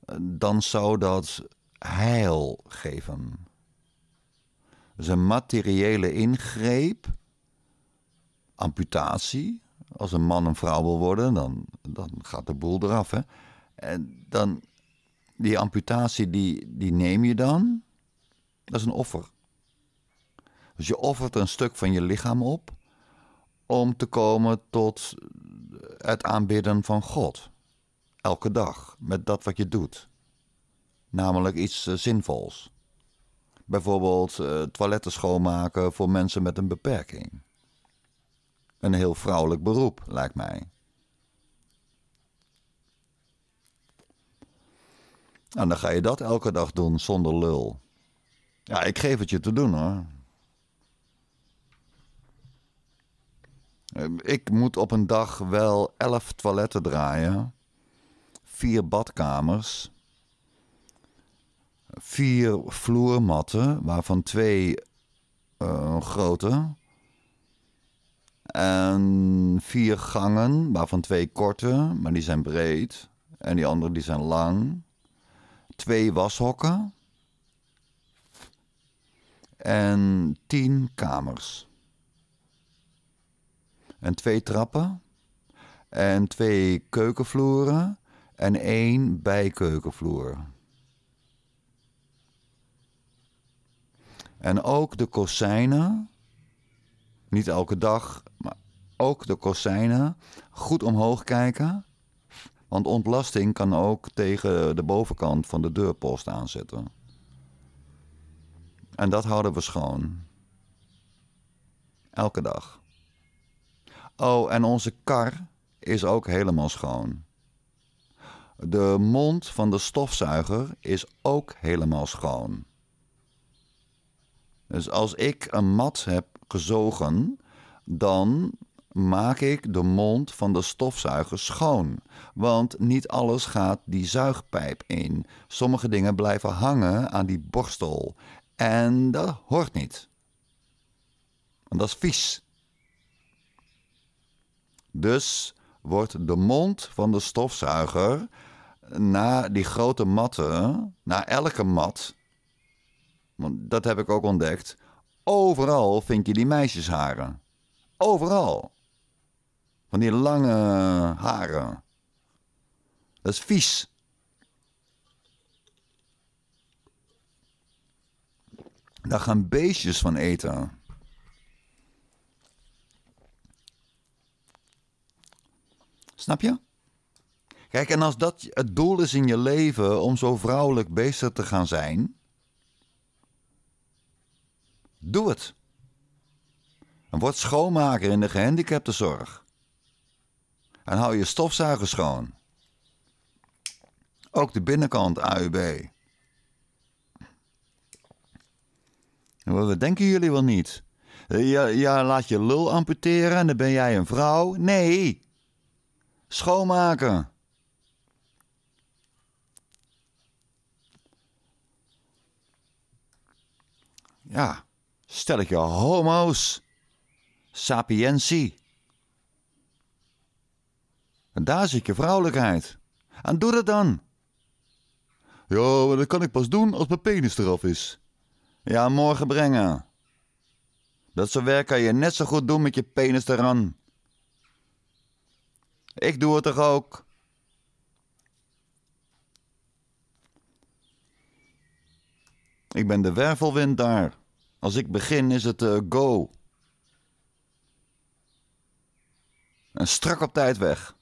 eh, dan zou dat heil geven. Dus een materiële ingreep, amputatie. Als een man een vrouw wil worden, dan, dan gaat de boel eraf. Hè? En dan, die amputatie, die, die neem je dan. Dat is een offer. Dus je offert een stuk van je lichaam op om te komen tot het aanbidden van God. Elke dag, met dat wat je doet. Namelijk iets eh, zinvols. Bijvoorbeeld uh, toiletten schoonmaken voor mensen met een beperking. Een heel vrouwelijk beroep, lijkt mij. En dan ga je dat elke dag doen zonder lul. Ja, ik geef het je te doen hoor. Ehm, ik moet op een dag wel elf toiletten draaien, vier badkamers, vier vloermatten, waarvan twee uh, grote, en vier gangen, waarvan twee korte, maar die zijn breed, en die andere die zijn lang, twee washokken en tien kamers en twee trappen en twee keukenvloeren en één bijkeukenvloer. En ook de kozijnen, niet elke dag, maar ook de kozijnen goed omhoog kijken. Want ontlasting kan ook tegen de bovenkant van de deurpost aanzetten. En dat houden we schoon. Elke dag. Oh, en onze kar is ook helemaal schoon. De mond van de stofzuiger is ook helemaal schoon. Dus als ik een mat heb gezogen, dan maak ik de mond van de stofzuiger schoon. Want niet alles gaat die zuigpijp in. Sommige dingen blijven hangen aan die borstel. En dat hoort niet. Want dat is vies. Dus wordt de mond van de stofzuiger na die grote matten, na elke mat, want dat heb ik ook ontdekt, overal vind je die meisjesharen. Overal. Van die lange haren. Dat is vies. Daar gaan beestjes van eten. Snap je? Kijk, en als dat het doel is in je leven om zo vrouwelijk bezig te gaan zijn, doe het. En word schoonmaker in de gehandicaptenzorg. En hou je stofzuiger schoon. Ook de binnenkant AUB. Wat denken jullie wel niet? Ja, ja, laat je lul amputeren en dan ben jij een vrouw. Nee, Schoonmaken. Ja, stel ik je homo's. Sapientie. En daar zit je vrouwelijkheid. En doe dat dan. Ja, maar dat kan ik pas doen als mijn penis eraf is. Ja, morgen brengen. Dat soort werk kan je net zo goed doen met je penis eraan. Ik doe het toch ook? Ik ben de wervelwind daar. Als ik begin is het eh, go. En strak op tijd weg.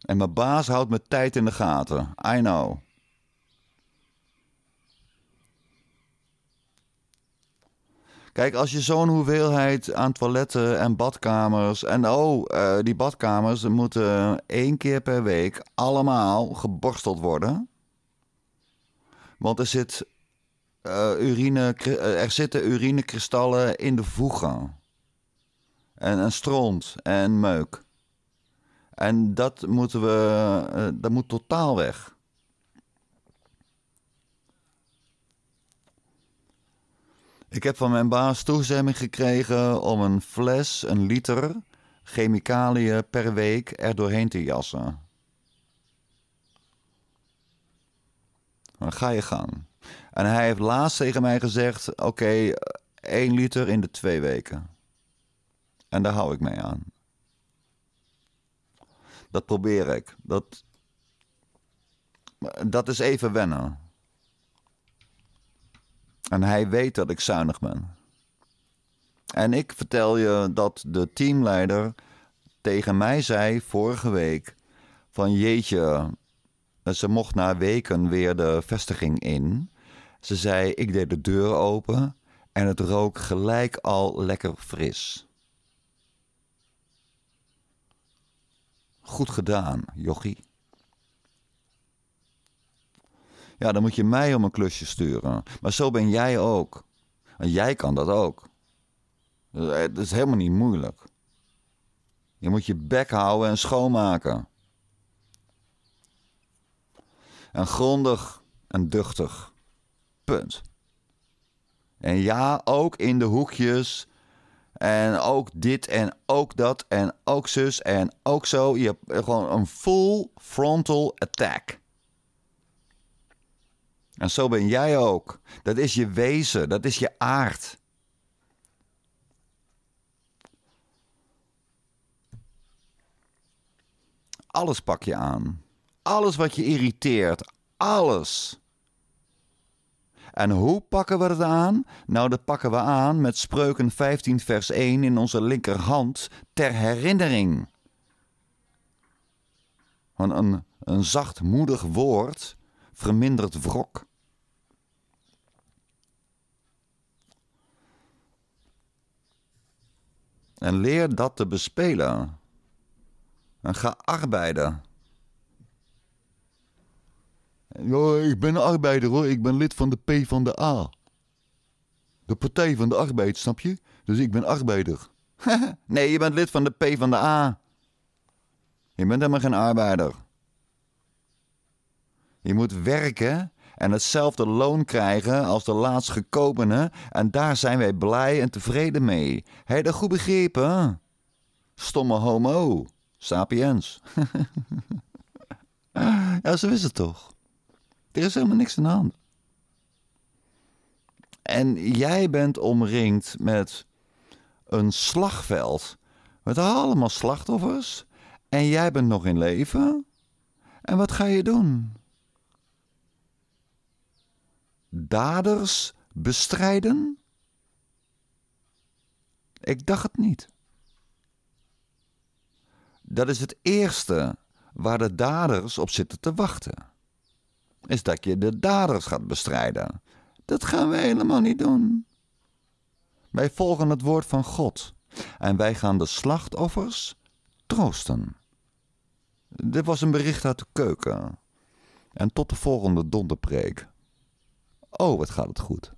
En mijn baas houdt mijn tijd in de gaten. I know. Kijk, als je zo'n hoeveelheid aan toiletten en badkamers. En oh, eh, die badkamers moeten één keer per week allemaal geborsteld worden. Want er, zit, eh, urine, eh, er zitten urinekristallen in de voegen. En, en stront en meuk. En dat moeten we. dat moet totaal weg. Ik heb van mijn baas toestemming gekregen om een fles, een liter chemicaliën per week er doorheen te jassen. Dan ga je gang. En hij heeft laatst tegen mij gezegd: Oké, okay, 1 liter in de twee weken. En daar hou ik mee aan. Dat probeer ik. Dat, dat is even wennen. En hij weet dat ik zuinig ben. En ik vertel je dat de teamleider tegen mij zei vorige week: van jeetje, ze mocht na weken weer de vestiging in. Ze zei: ik deed de deur open en het rook gelijk al lekker fris. Goed gedaan, jochie. Ja, dan moet je mij om een klusje sturen. Maar zo ben jij ook. En jij kan dat ook. Het eh, is helemaal niet moeilijk. Je moet je bek houden en schoonmaken. En grondig en duchtig. Punt. En ja, ook in de hoekjes. En ook dit en ook dat en ook zus en ook zo. Je hebt gewoon een full frontal attack. En zo ben jij ook. Dat is je wezen, dat is je aard. Alles pak je aan. Alles wat je irriteert, alles. En hoe pakken we het aan? Nou, dat pakken we aan met spreuken 15, vers 1 in onze linkerhand ter herinnering. Want een, een zachtmoedig woord verminderd wrok. En leer dat te bespelen. En ga arbeiden. Ja, ik ben arbeider hoor, ik ben lid van de P van de A. De Partij van de Arbeid, snap je? Dus ik ben arbeider. nee, je bent lid van de P van de A. Je bent helemaal geen arbeider. Je moet werken en hetzelfde loon krijgen als de laatst gekomenen. en daar zijn wij blij en tevreden mee. Heb dat goed begrepen? Stomme homo, sapiens. ja, zo wisten het toch. Er is helemaal niks aan de hand. En jij bent omringd met een slagveld. Met allemaal slachtoffers. En jij bent nog in leven. En wat ga je doen? daders bestrijden? Ik dacht het niet. Dat is het eerste waar de daders op zitten te wachten. Is dat je de daders gaat bestrijden. Dat gaan wij helemaal niet doen. Wij volgen het woord van God en wij gaan de slachtoffers troosten. Dit was een bericht uit de keuken. En tot de volgende donderpreek. Oh, wat gaat het goed.